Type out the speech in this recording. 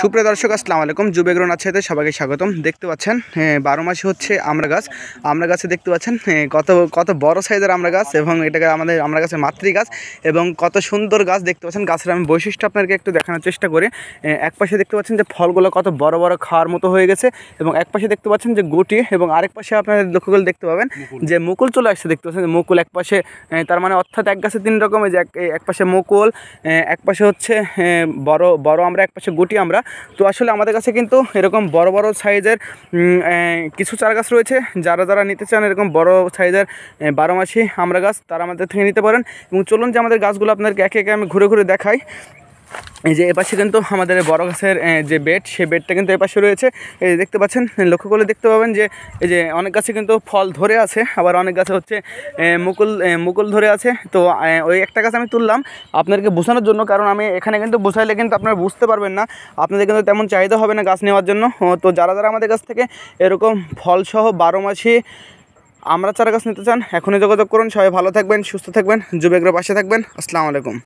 সুপ্রিয় দর্শক আসসালামু আলাইকুম যুবেগ্রন আছে এতে সবাইকে স্বাগতম দেখতে পাচ্ছেন বারো মাসে হচ্ছে আমরা গাছ আমরা গাছে দেখতে পাচ্ছেন কত কত বড় সাইজের আমরা গাছ এবং এটাকে আমাদের আমরা গাছের মাতৃ গাছ এবং কত সুন্দর গাছ দেখতে পাচ্ছেন গাছের আমি বৈশিষ্ট্য আপনাকে একটু দেখানোর চেষ্টা করে এক পাশে দেখতে পাচ্ছেন যে ফলগুলো কত বড় বড় খাওয়ার মতো হয়ে গেছে এবং এক পাশে দেখতে পাচ্ছেন যে গুটি এবং আরেক পাশে আপনারা লক্ষ্য করে দেখতে পাবেন যে মুকুল চলে আসছে দেখতে পাচ্ছেন মুকুল এক পাশে তার মানে অর্থাৎ এক গাছে তিন রকমের যে এক পাশে মুকুল এক পাশে হচ্ছে বড় বড় আমরা এক পাশে গুটি আমরা তো আসলে আমাদের কাছে কিন্তু এরকম বড় বড় সাইজের কিছু চারাগাছ গাছ রয়েছে যারা যারা নিতে চান এরকম বড় সাইজের বারো মাসি আমরা গাছ তারা আমাদের থেকে নিতে পারেন এবং চলুন যে আমাদের গাছগুলো আপনাদেরকে একে একে আমি ঘুরে ঘুরে দেখাই এই যে এপাশে কিন্তু আমাদের বড় গাছের যে বেড সে বেডটা কিন্তু এপাশে রয়েছে এই দেখতে পাচ্ছেন লক্ষ্য করলে দেখতে পাবেন যে এই যে অনেক গাছে কিন্তু ফল ধরে আছে আবার অনেক গাছে হচ্ছে মুকুল মুকুল ধরে আছে তো ওই একটা গাছ আমি তুললাম আপনাদেরকে বোঝানোর জন্য কারণ আমি এখানে কিন্তু বোঝাইলে কিন্তু আপনারা বুঝতে পারবেন না আপনাদের কিন্তু তেমন চাহিদা হবে না গাছ নেওয়ার জন্য তো যারা যারা আমাদের কাছ থেকে এরকম ফলসহ বারো মাসি আমরা চারা গাছ নিতে চান এখনই যোগাযোগ করুন সবাই ভালো থাকবেন সুস্থ থাকবেন যুবেকরা পাশে থাকবেন আসসালামু আলাইকুম